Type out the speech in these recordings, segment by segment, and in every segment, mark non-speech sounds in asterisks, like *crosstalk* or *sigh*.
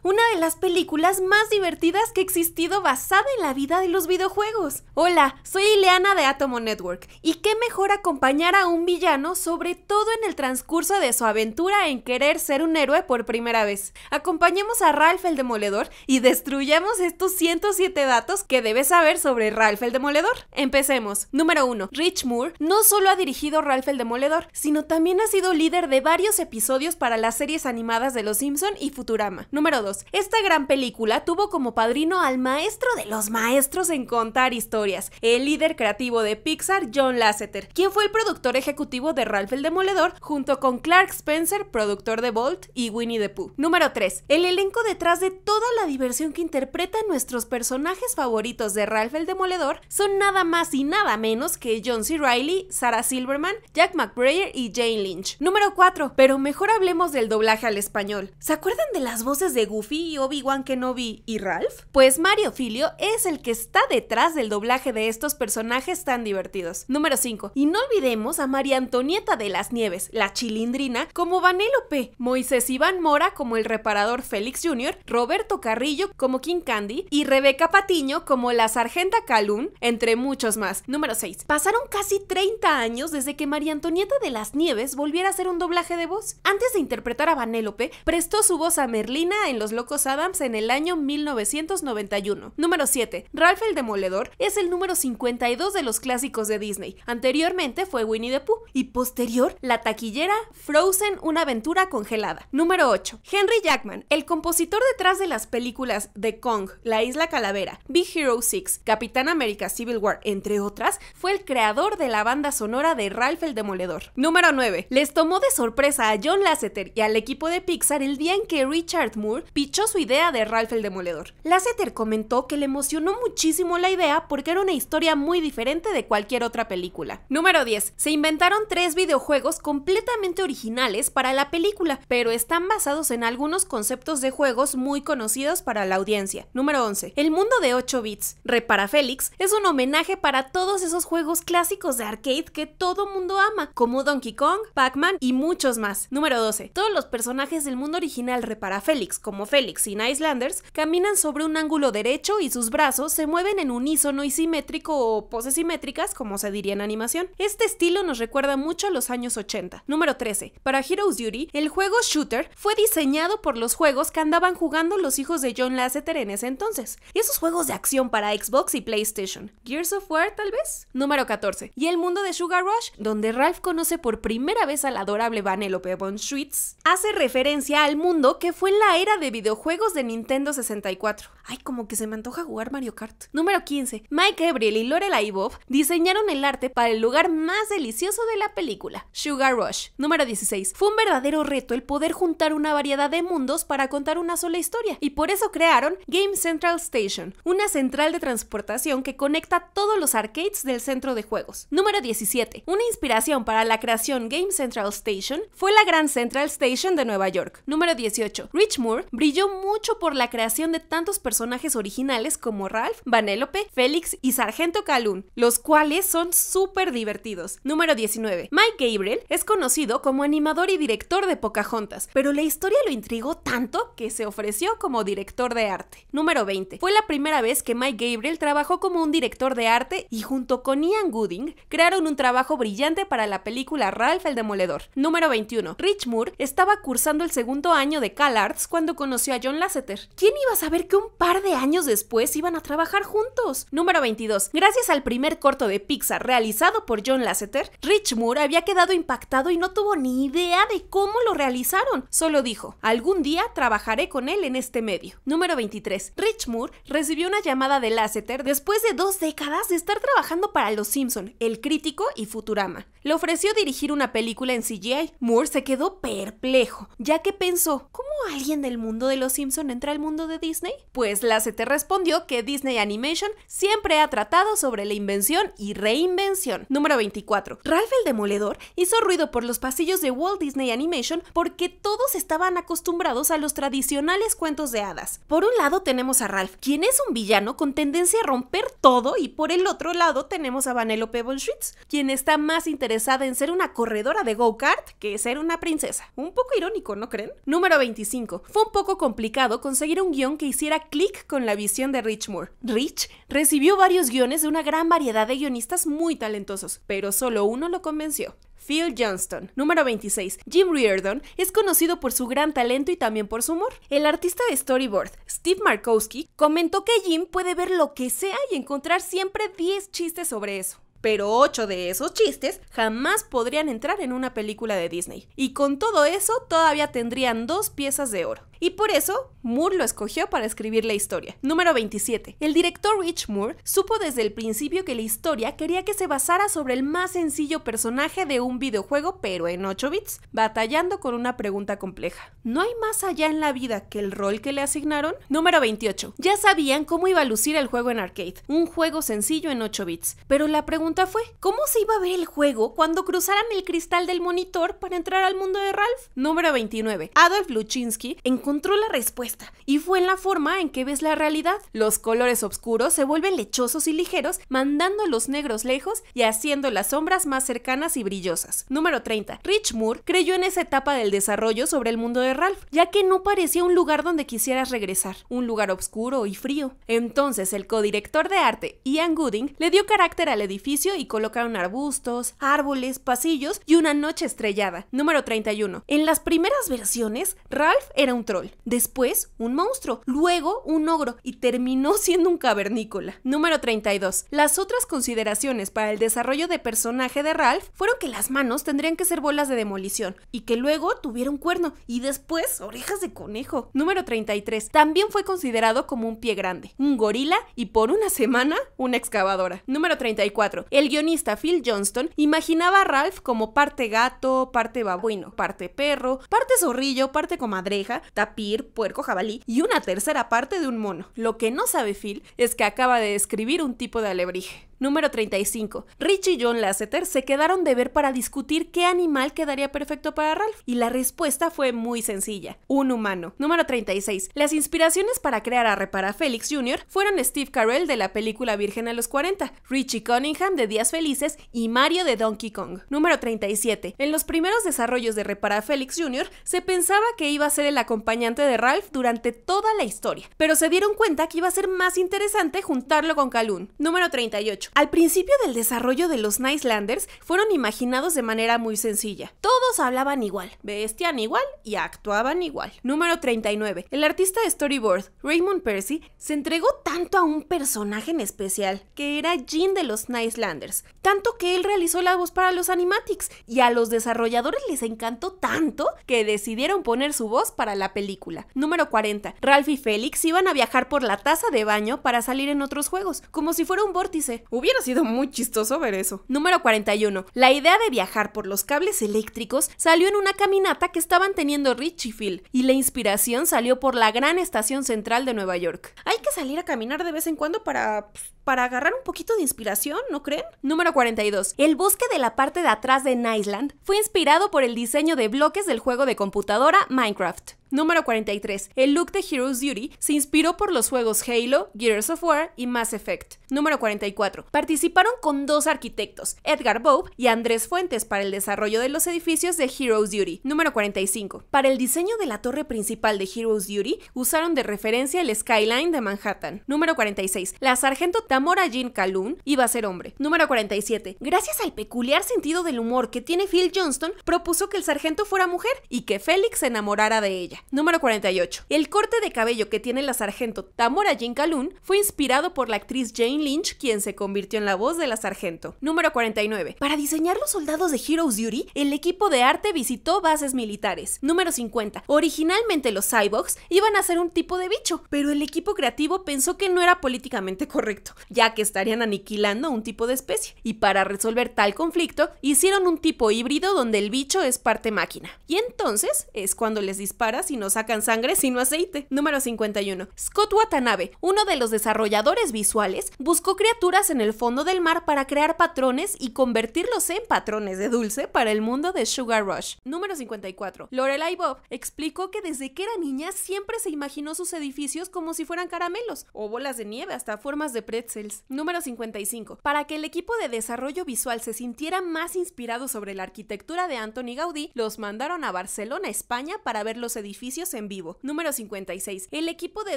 una de las películas más divertidas que ha existido basada en la vida de los videojuegos. Hola, soy Ileana de Atomo Network, y qué mejor acompañar a un villano, sobre todo en el transcurso de su aventura en querer ser un héroe por primera vez. Acompañemos a Ralph el Demoledor y destruyamos estos 107 datos que debes saber sobre Ralph el Demoledor. Empecemos. Número 1. Rich Moore no solo ha dirigido Ralph el Demoledor, sino también ha sido líder de varios episodios para las series animadas de Los Simpson y Futurama. Número 2. Esta gran película tuvo como padrino al maestro de los maestros en contar historias, el líder creativo de Pixar, John Lasseter, quien fue el productor ejecutivo de Ralph el Demoledor, junto con Clark Spencer, productor de Bolt y Winnie the Pooh. Número 3. El elenco detrás de toda la diversión que interpretan nuestros personajes favoritos de Ralph el Demoledor son nada más y nada menos que John C. Riley, Sarah Silverman, Jack McBrayer y Jane Lynch. Número 4. Pero mejor hablemos del doblaje al español. ¿Se acuerdan de las voces de Goofy y Obi-Wan Kenobi y Ralph? Pues Mario Filio es el que está detrás del doblaje de estos personajes tan divertidos. Número 5. Y no olvidemos a María Antonieta de las Nieves, la Chilindrina, como Vanélope, Moisés Iván Mora como el reparador Félix Jr., Roberto Carrillo como King Candy y Rebeca Patiño como la sargenta Calún, entre muchos más. Número 6. Pasaron casi 30 años desde que María Antonieta de las Nieves volviera a hacer un doblaje de voz. Antes de interpretar a Vanélope, prestó su voz a Merlín en Los Locos Adams en el año 1991. Número 7. Ralph el Demoledor es el número 52 de los clásicos de Disney. Anteriormente fue Winnie the Pooh y posterior la taquillera Frozen, una aventura congelada. Número 8. Henry Jackman, el compositor detrás de las películas The Kong, La Isla Calavera, Big Hero 6, Capitán América Civil War, entre otras, fue el creador de la banda sonora de Ralph el Demoledor. Número 9. Les tomó de sorpresa a John Lasseter y al equipo de Pixar el día en que Richard Moore pichó su idea de Ralph el Demoledor. Lasseter comentó que le emocionó muchísimo la idea porque era una historia muy diferente de cualquier otra película. Número 10. Se inventaron tres videojuegos completamente originales para la película, pero están basados en algunos conceptos de juegos muy conocidos para la audiencia. Número 11. El mundo de 8 bits, Repara Félix, es un homenaje para todos esos juegos clásicos de arcade que todo mundo ama, como Donkey Kong, Pac-Man y muchos más. Número 12. Todos los personajes del mundo original Repara Félix como Félix y Islanders, caminan sobre un ángulo derecho y sus brazos se mueven en unísono y simétrico o poses simétricas, como se diría en animación. Este estilo nos recuerda mucho a los años 80. Número 13. Para Heroes Duty, el juego Shooter fue diseñado por los juegos que andaban jugando los hijos de John Lasseter en ese entonces. y Esos juegos de acción para Xbox y PlayStation. Gears of War, tal vez. Número 14. Y el mundo de Sugar Rush, donde Ralph conoce por primera vez al adorable Vanellope von Schwitz, hace referencia al mundo que fue la era de videojuegos de Nintendo 64. Ay, como que se me antoja jugar Mario Kart. Número 15. Mike Gabriel y Lorelai Bob diseñaron el arte para el lugar más delicioso de la película, Sugar Rush. Número 16. Fue un verdadero reto el poder juntar una variedad de mundos para contar una sola historia, y por eso crearon Game Central Station, una central de transportación que conecta todos los arcades del centro de juegos. Número 17. Una inspiración para la creación Game Central Station fue la Grand Central Station de Nueva York. Número 18. Richmond Moore brilló mucho por la creación de tantos personajes originales como Ralph, Vanellope, Félix y Sargento Calhoun, los cuales son súper divertidos. Número 19. Mike Gabriel es conocido como animador y director de Pocahontas, pero la historia lo intrigó tanto que se ofreció como director de arte. Número 20. Fue la primera vez que Mike Gabriel trabajó como un director de arte y junto con Ian Gooding crearon un trabajo brillante para la película Ralph el Demoledor. Número 21. Rich Moore estaba cursando el segundo año de CalArts cuando conoció a John Lasseter. ¿Quién iba a saber que un par de años después iban a trabajar juntos? Número 22. Gracias al primer corto de Pixar realizado por John Lasseter, Rich Moore había quedado impactado y no tuvo ni idea de cómo lo realizaron. Solo dijo, algún día trabajaré con él en este medio. Número 23. Rich Moore recibió una llamada de Lasseter después de dos décadas de estar trabajando para Los Simpson, El Crítico y Futurama. Le ofreció dirigir una película en CGI. Moore se quedó perplejo, ya que pensó, ¿cómo alguien ¿En del mundo de los Simpson entra al mundo de Disney? Pues la CT respondió que Disney Animation siempre ha tratado sobre la invención y reinvención. Número 24. Ralph el Demoledor hizo ruido por los pasillos de Walt Disney Animation porque todos estaban acostumbrados a los tradicionales cuentos de hadas. Por un lado tenemos a Ralph, quien es un villano con tendencia a romper todo y por el otro lado tenemos a Vanellope Von Schwitz, quien está más interesada en ser una corredora de go-kart que ser una princesa. Un poco irónico, ¿no creen? Número 25 fue un poco complicado conseguir un guión que hiciera clic con la visión de Rich Moore. Rich recibió varios guiones de una gran variedad de guionistas muy talentosos, pero solo uno lo convenció. Phil Johnston. Número 26. Jim Reardon es conocido por su gran talento y también por su humor. El artista de storyboard, Steve Markowski, comentó que Jim puede ver lo que sea y encontrar siempre 10 chistes sobre eso pero ocho de esos chistes jamás podrían entrar en una película de Disney. Y con todo eso todavía tendrían dos piezas de oro. Y por eso, Moore lo escogió para escribir la historia. Número 27. El director Rich Moore supo desde el principio que la historia quería que se basara sobre el más sencillo personaje de un videojuego, pero en 8 bits, batallando con una pregunta compleja. ¿No hay más allá en la vida que el rol que le asignaron? Número 28. Ya sabían cómo iba a lucir el juego en arcade, un juego sencillo en 8 bits, pero la pregunta fue, ¿cómo se iba a ver el juego cuando cruzaran el cristal del monitor para entrar al mundo de Ralph? Número 29. Adolf Luchinsky encontró la respuesta y fue en la forma en que ves la realidad. Los colores oscuros se vuelven lechosos y ligeros, mandando los negros lejos y haciendo las sombras más cercanas y brillosas. Número 30. Rich Moore creyó en esa etapa del desarrollo sobre el mundo de Ralph, ya que no parecía un lugar donde quisieras regresar, un lugar oscuro y frío. Entonces el codirector de arte, Ian Gooding, le dio carácter al edificio y colocaron arbustos, árboles, pasillos y una noche estrellada. Número 31. En las primeras versiones, Ralph era un troll, después un monstruo, luego un ogro y terminó *laughs* siendo un cavernícola. Número 32. Las otras consideraciones para el desarrollo de personaje de Ralph fueron que las manos tendrían que ser bolas de demolición y que luego tuviera un cuerno y después orejas de conejo. Número 33. También fue considerado como un pie grande, un gorila y por una semana una excavadora. Número 34 el guionista Phil Johnston imaginaba a Ralph como parte gato, parte babuino, parte perro, parte zorrillo, parte comadreja, tapir, puerco, jabalí y una tercera parte de un mono. Lo que no sabe Phil es que acaba de describir un tipo de alebrije. Número 35. Richie y John Lasseter se quedaron de ver para discutir qué animal quedaría perfecto para Ralph, y la respuesta fue muy sencilla, un humano. Número 36. Las inspiraciones para crear a Repara Félix Jr. fueron Steve Carell de la película Virgen a los 40, Richie Cunningham de Días Felices y Mario de Donkey Kong. Número 37. En los primeros desarrollos de Repara Félix Jr. se pensaba que iba a ser el acompañante de Ralph durante toda la historia, pero se dieron cuenta que iba a ser más interesante juntarlo con Calhoun. Número 38. Al principio del desarrollo de los Landers, fueron imaginados de manera muy sencilla. Todos hablaban igual, vestían igual y actuaban igual. Número 39. El artista de storyboard Raymond Percy se entregó tanto a un personaje en especial, que era Jean de los Landers. tanto que él realizó la voz para los animatics y a los desarrolladores les encantó tanto que decidieron poner su voz para la película. Número 40. Ralph y Félix iban a viajar por la taza de baño para salir en otros juegos, como si fuera un vórtice. Hubiera sido muy chistoso ver eso. Número 41. La idea de viajar por los cables eléctricos salió en una caminata que estaban teniendo Richie y Phil, y la inspiración salió por la gran estación central de Nueva York. Hay que salir a caminar de vez en cuando para... Pues, para agarrar un poquito de inspiración, ¿no creen? Número 42. El bosque de la parte de atrás de Niceland fue inspirado por el diseño de bloques del juego de computadora Minecraft. Número 43. El look de Heroes Duty se inspiró por los juegos Halo, Gears of War y Mass Effect. Número 44. Participaron con dos arquitectos, Edgar Bob y Andrés Fuentes, para el desarrollo de los edificios de Heroes Duty. Número 45. Para el diseño de la torre principal de Heroes Duty, usaron de referencia el skyline de Manhattan. Número 46. La sargento Tamora Jean Calhoun iba a ser hombre. Número 47. Gracias al peculiar sentido del humor que tiene Phil Johnston, propuso que el sargento fuera mujer y que Félix se enamorara de ella. Número 48. El corte de cabello que tiene la sargento Tamora Jean Calhoun fue inspirado por la actriz Jane Lynch, quien se convirtió en la voz de la sargento. Número 49. Para diseñar los soldados de Heroes Duty, el equipo de arte visitó bases militares. Número 50. Originalmente los cyborgs iban a ser un tipo de bicho, pero el equipo creativo pensó que no era políticamente correcto, ya que estarían aniquilando un tipo de especie. Y para resolver tal conflicto, hicieron un tipo híbrido donde el bicho es parte máquina. Y entonces es cuando les disparas no sacan sangre sino aceite. Número 51. Scott Watanabe, uno de los desarrolladores visuales, buscó criaturas en el fondo del mar para crear patrones y convertirlos en patrones de dulce para el mundo de Sugar Rush. Número 54. Lorelai Bob explicó que desde que era niña siempre se imaginó sus edificios como si fueran caramelos o bolas de nieve hasta formas de pretzels. Número 55. Para que el equipo de desarrollo visual se sintiera más inspirado sobre la arquitectura de Anthony Gaudí, los mandaron a Barcelona, España para ver los edificios edificios en vivo. Número 56. El equipo de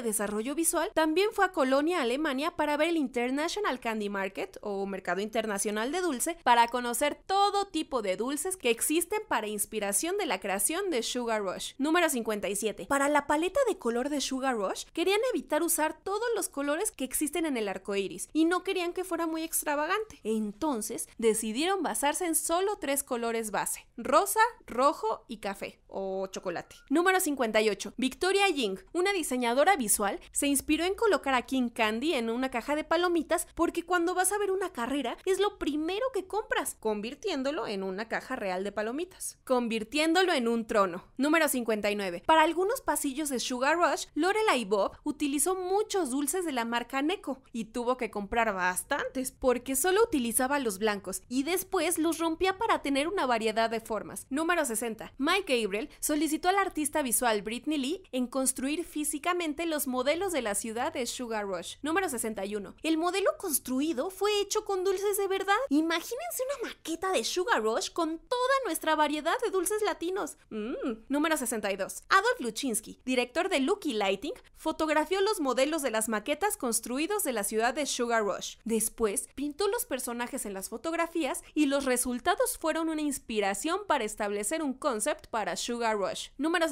desarrollo visual también fue a Colonia, Alemania, para ver el International Candy Market o Mercado Internacional de Dulce, para conocer todo tipo de dulces que existen para inspiración de la creación de Sugar Rush. Número 57. Para la paleta de color de Sugar Rush, querían evitar usar todos los colores que existen en el arco iris y no querían que fuera muy extravagante. Entonces decidieron basarse en solo tres colores base: rosa, rojo y café o chocolate. Número 58. Victoria Ying, una diseñadora visual, se inspiró en colocar a King Candy en una caja de palomitas porque cuando vas a ver una carrera es lo primero que compras, convirtiéndolo en una caja real de palomitas, convirtiéndolo en un trono. Número 59. Para algunos pasillos de Sugar Rush, Lorelai Bob utilizó muchos dulces de la marca Neko y tuvo que comprar bastantes porque solo utilizaba los blancos y después los rompía para tener una variedad de formas. Número 60. Mike Gabriel solicitó al artista visual al Britney Lee en construir físicamente los modelos de la ciudad de Sugar Rush. Número 61. El modelo construido fue hecho con dulces de verdad. Imagínense una maqueta de Sugar Rush con toda nuestra variedad de dulces latinos. Mm, número 62. Adolf Luchinsky, director de Lucky Lighting, fotografió los modelos de las maquetas construidos de la ciudad de Sugar Rush. Después, pintó los personajes en las fotografías y los resultados fueron una inspiración para establecer un concept para Sugar Rush. Número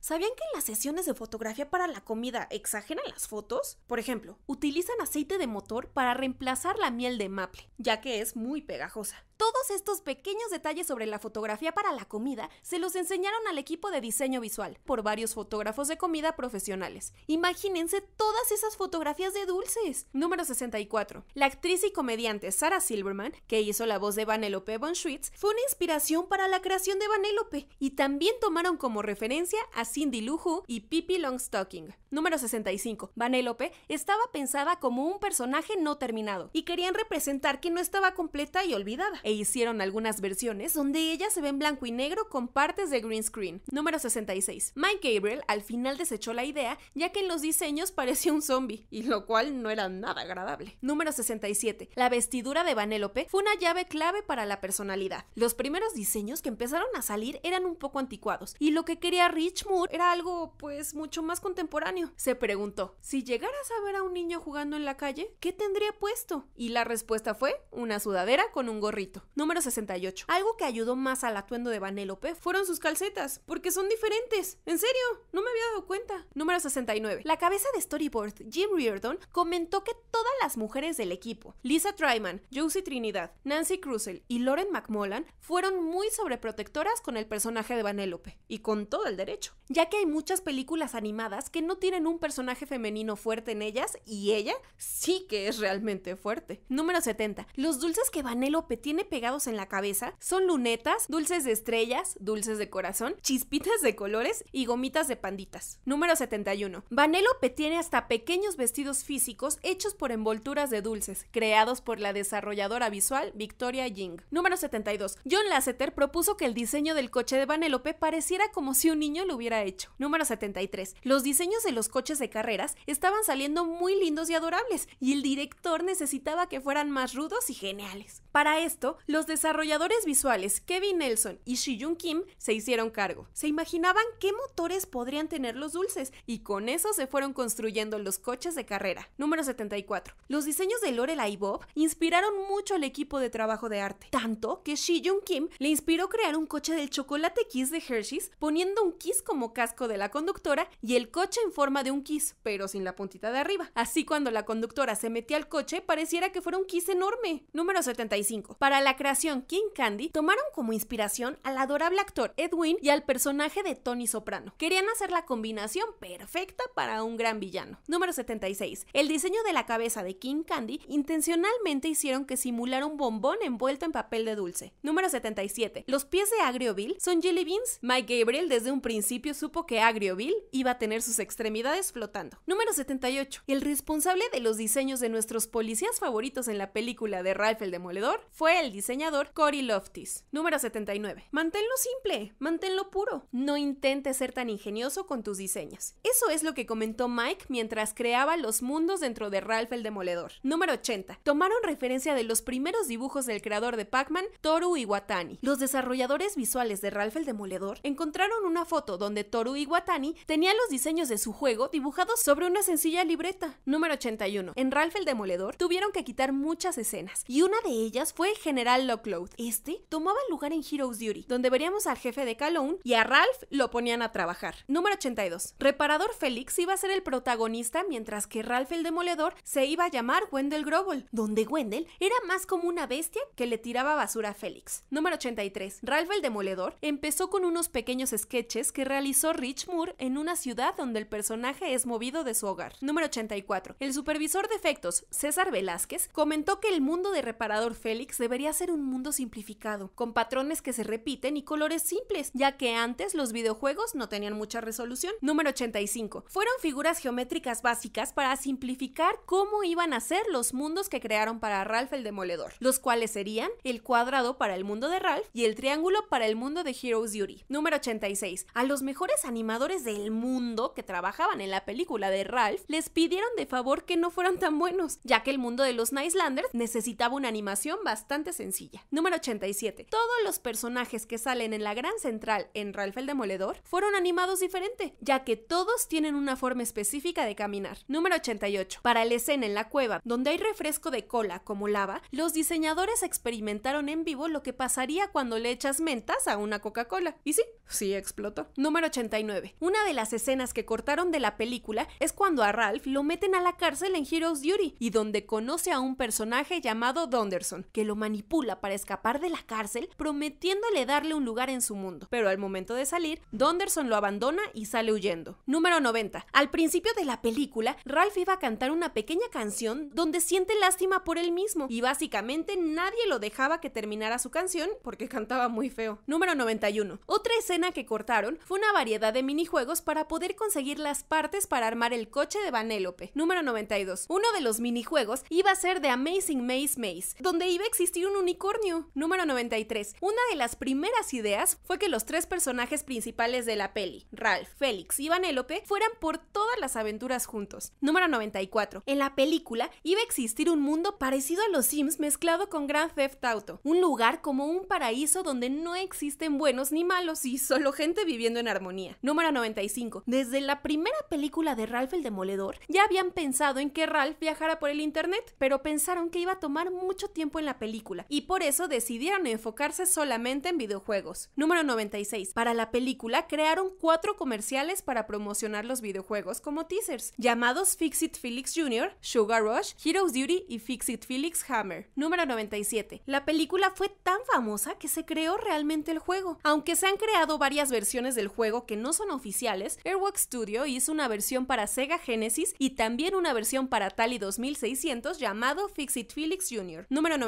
¿Sabían que en las sesiones de fotografía para la comida exageran las fotos? Por ejemplo, utilizan aceite de motor para reemplazar la miel de maple, ya que es muy pegajosa. Todos estos pequeños detalles sobre la fotografía para la comida se los enseñaron al equipo de diseño visual por varios fotógrafos de comida profesionales. Imagínense todas esas fotografías de dulces. Número 64. La actriz y comediante Sarah Silverman, que hizo la voz de Vanellope von Schwitz, fue una inspiración para la creación de Vanellope y también tomaron como referencia a Cindy Lou y Pippi Longstocking. Número 65. Vanellope estaba pensada como un personaje no terminado y querían representar que no estaba completa y olvidada hicieron algunas versiones donde ella se ve en blanco y negro con partes de green screen. Número 66. Mike Gabriel al final desechó la idea ya que en los diseños *laughs* parecía un zombie, y lo cual no era nada agradable. Número 67. La vestidura de Vanélope fue una llave clave para la personalidad. Los primeros diseños que empezaron a salir eran un poco anticuados, y lo que quería Rich Moore era algo pues mucho más contemporáneo. Se preguntó, si llegaras a ver a un niño jugando en la calle, ¿qué tendría puesto? Y la respuesta fue una sudadera con un gorrito. Número 68. Algo que ayudó más al atuendo de Vanellope fueron sus calcetas, porque son diferentes. En serio, no me había dado cuenta. Número 69. La cabeza de storyboard, Jim Reardon, comentó que todas las mujeres del equipo, Lisa Tryman, Josie Trinidad, Nancy Crusell y Lauren McMullan, fueron muy sobreprotectoras con el personaje de Vanélope y con todo el derecho, ya que hay muchas películas animadas que no tienen un personaje femenino fuerte en ellas y ella sí que es realmente fuerte. Número 70. Los dulces que Vanélope tiene pegados en la cabeza son lunetas, dulces de estrellas, dulces de corazón, chispitas de colores y gomitas de panditas. Número 71. Vanélope tiene hasta pequeños vestidos físicos hechos por envolturas de dulces, creados por la desarrolladora visual Victoria Ying. Número 72. John Lasseter propuso que el diseño del coche de Vanélope pareciera como si un niño lo hubiera hecho. Número 73. Los diseños de los coches de carreras estaban saliendo muy lindos y adorables, y el director necesitaba que fueran más rudos y geniales. Para esto, los desarrolladores visuales Kevin Nelson y Shiyun Kim se hicieron cargo. Se imaginaban qué motores podrían tener los dulces y con eso se fueron construyendo los coches de carrera. Número 74. Los diseños de Lorela y Bob inspiraron mucho al equipo de trabajo de arte, tanto que Shiyun Kim le inspiró crear un coche del chocolate Kiss de Hershey's poniendo un Kiss como casco de la conductora y el coche en forma de un Kiss, pero sin la puntita de arriba. Así cuando la conductora se metía al coche pareciera que fuera un Kiss enorme. Número 75. Para la creación King Candy, tomaron como inspiración al adorable actor Edwin y al personaje de Tony Soprano. Querían hacer la combinación perfecta para un gran villano. Número 76. El diseño de la cabeza de King Candy intencionalmente hicieron que simulara un bombón envuelto en papel de dulce. Número 77. Los pies de Agrioville son jelly beans. Mike Gabriel desde un principio supo que Agrioville iba a tener sus extremidades flotando. Número 78. El responsable de los diseños de nuestros policías favoritos en la película de Ralph el Demoledor fue el diseñador Cory Loftis. Número 79. Manténlo simple, manténlo puro. No intentes ser tan ingenioso con tus diseños. Eso es lo que comentó Mike mientras creaba los mundos dentro de Ralph el Demoledor. Número 80. Tomaron referencia de los primeros dibujos del creador de Pac-Man, Toru Iwatani. Los desarrolladores visuales de Ralph el Demoledor encontraron una foto donde Toru Iwatani tenía los diseños de su juego dibujados sobre una sencilla libreta. Número 81. En Ralph el Demoledor tuvieron que quitar muchas escenas y una de ellas fue fue General Lockload. Este tomaba lugar en Heroes Duty, donde veríamos al jefe de Calhoun y a Ralph lo ponían a trabajar. Número 82. Reparador Félix iba a ser el protagonista mientras que Ralph el Demoledor se iba a llamar Wendell Grobel, donde Wendell era más como una bestia que le tiraba basura a Félix. Número 83. Ralph el Demoledor empezó con unos pequeños sketches que realizó Rich Moore en una ciudad donde el personaje es movido de su hogar. Número 84. El supervisor de efectos, César Velázquez, comentó que el mundo de Reparador Félix debería ser un mundo simplificado, con patrones que se repiten y colores simples, ya que antes los videojuegos no tenían mucha resolución. Número 85. Fueron figuras geométricas básicas para simplificar cómo iban a ser los mundos que crearon para Ralph el Demoledor, los cuales serían el cuadrado para el mundo de Ralph y el triángulo para el mundo de Heroes Duty. Número 86. A los mejores animadores del mundo que trabajaban en la película de Ralph les pidieron de favor que no fueran tan buenos, ya que el mundo de los Landers necesitaba una animación bastante sencilla. Número 87. Todos los personajes que salen en la Gran Central en Ralph el Demoledor fueron animados diferente, ya que todos tienen una forma específica de caminar. Número 88. Para la escena en la cueva, donde hay refresco de cola como lava, los diseñadores experimentaron en vivo lo que pasaría cuando le echas mentas a una Coca-Cola. Y sí, sí explotó. Número 89. Una de las escenas que cortaron de la película es cuando a Ralph lo meten a la cárcel en Heroes Duty y donde conoce a un personaje llamado Donderson que lo manipula para escapar de la cárcel, prometiéndole darle un lugar en su mundo. Pero al momento de salir, Donderson lo abandona y sale huyendo. Número 90. Al principio de la película, Ralph iba a cantar una pequeña canción donde siente lástima por él mismo y básicamente nadie lo dejaba que terminara su canción porque *laughs* cantaba muy feo. Número 91. Otra escena que cortaron fue una variedad de minijuegos para poder conseguir las partes para armar el coche de Vanélope. Número 92. Uno de los minijuegos iba a ser de Amazing Maze Maze, donde iba a existir un unicornio. Número 93. Una de las primeras ideas fue que los tres personajes principales de la peli, Ralph, Félix y Vanélope, fueran por todas las aventuras juntos. Número 94. En la película iba a existir un mundo parecido a los Sims mezclado con Grand Theft Auto, un lugar como un paraíso donde no existen buenos ni malos y solo gente viviendo en armonía. Número 95. Desde la primera película de Ralph el Demoledor, ya habían pensado en que Ralph viajara por el Internet, pero pensaron que iba a tomar mucho tiempo la película y por eso decidieron enfocarse solamente en videojuegos. Número 96. Para la película crearon cuatro comerciales para promocionar los videojuegos como teasers, llamados Fix It Felix Jr., Sugar Rush, Heroes Duty y Fix It Felix Hammer. Número 97. La película fue tan famosa que se creó realmente el juego. Aunque se han creado varias versiones del juego que no son oficiales, Airwalk Studio hizo una versión para Sega Genesis y también una versión para Tally 2600 llamado Fix It Felix Jr. Número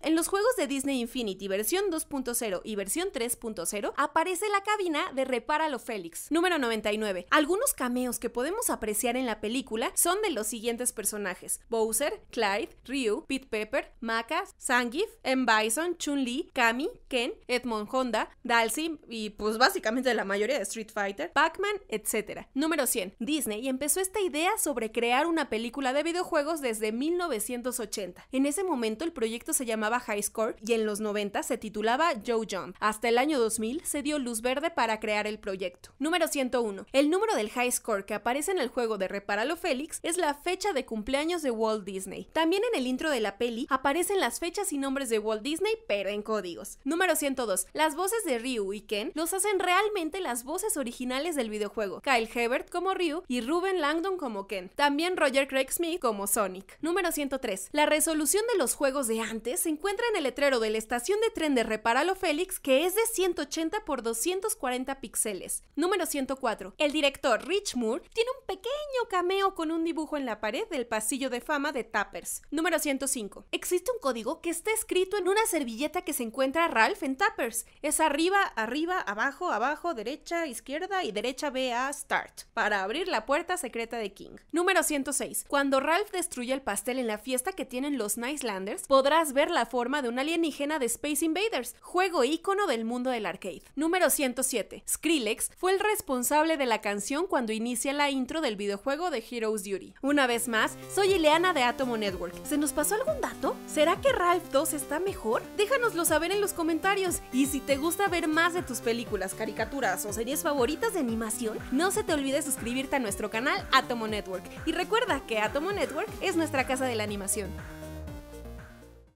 en los juegos de Disney Infinity versión 2.0 y versión 3.0 aparece la cabina de Repáralo Félix. Número 99. Algunos cameos que podemos apreciar en la película son de los siguientes personajes: Bowser, Clyde, Ryu, Pete Pepper, Macas, Sangif, M. Bison, Chun-Li, Kami, Ken, Edmond Honda, Dalcy y pues básicamente la mayoría de Street Fighter, Pac-Man, etc. Número 100. Disney empezó esta idea sobre crear una película de videojuegos desde 1980. En ese momento el proyecto se llamaba High Score y en los 90 se titulaba Joe Jump. Hasta el año 2000 se dio luz verde para crear el proyecto. Número 101. El número del High Score que aparece en el juego de Repáralo Félix es la fecha de cumpleaños de Walt Disney. También en el intro de la peli aparecen las fechas y nombres de Walt Disney, pero en códigos. Número 102. Las voces de Ryu y Ken los hacen realmente las voces originales del videojuego. Kyle Hebert como Ryu y Ruben Langdon como Ken. También Roger Craig Smith como Sonic. Número 103. La resolución de los juegos de se encuentra en el letrero de la estación de tren de Reparalo Félix que es de 180 por 240 píxeles. Número 104. El director Rich Moore tiene un pequeño cameo con un dibujo en la pared del pasillo de fama de Tappers. Número 105. Existe un código que está escrito en una servilleta que se encuentra Ralph en Tappers. Es arriba, arriba, abajo, abajo, derecha, izquierda y derecha B a Start para abrir la puerta secreta de King. Número 106. Cuando Ralph destruye el pastel en la fiesta que tienen los Landers, podrá ver la forma de un alienígena de Space Invaders, juego ícono del mundo del arcade. Número 107. Skrillex fue el responsable de la canción cuando inicia la intro del videojuego de Heroes Duty. Una vez más, soy Ileana de Atomo Network. ¿Se nos pasó algún dato? ¿Será que Ralph 2 está mejor? Déjanoslo saber en los comentarios. Y si te gusta ver más de tus películas, caricaturas o series favoritas de animación, no se te olvide suscribirte a nuestro canal Atomo Network. Y recuerda que Atomo Network es nuestra casa de la animación.